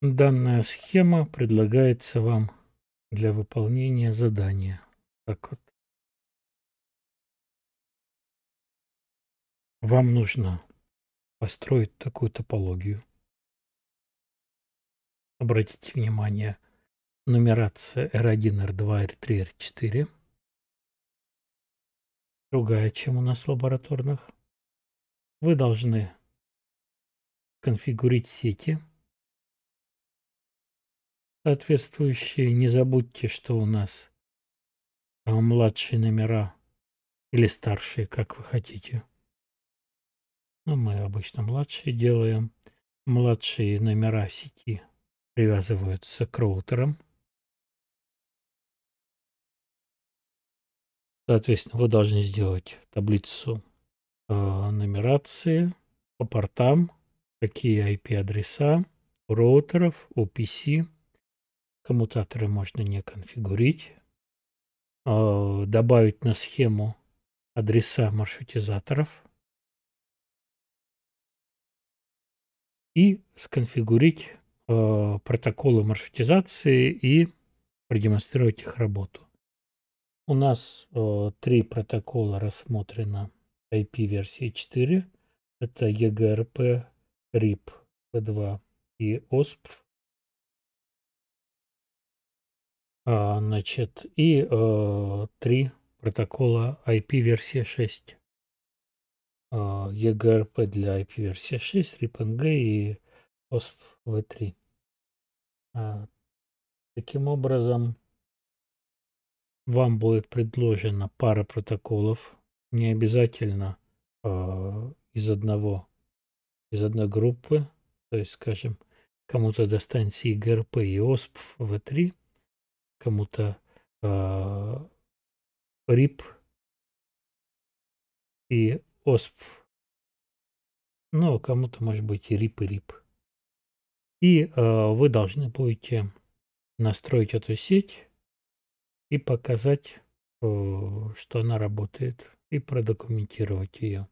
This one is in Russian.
Данная схема предлагается вам для выполнения задания. Так вот. Вам нужно построить такую топологию. Обратите внимание – нумерация R1, R2, R3, R4. Другая, чем у нас лабораторных. Вы должны конфигурить сети соответствующие. Не забудьте, что у нас а, младшие номера или старшие, как вы хотите. Но ну, мы обычно младшие делаем. Младшие номера сети привязываются к роутерам. Соответственно, вы должны сделать таблицу э, нумерации по портам, какие IP-адреса роутеров, у PC. Коммутаторы можно не конфигурить. Э, добавить на схему адреса маршрутизаторов. И сконфигурить э, протоколы маршрутизации и продемонстрировать их работу. У нас э, три протокола рассмотрено IP версии 4. Это EGRP, RIP P2 и OSP. А, значит, и э, три протокола IP версия 6. Э, EGRP для IP версии 6, RIPNG и OSP V3. А, таким образом, вам будет предложена пара протоколов, не обязательно э, из одного, из одной группы, то есть, скажем, кому-то достанется ИГРП и ОСП в 3 кому-то э, РИП и ОСП, ну, а кому-то, может быть, и РИП, и РИП. И э, вы должны будете настроить эту сеть и показать, э, что она работает, и продокументировать ее.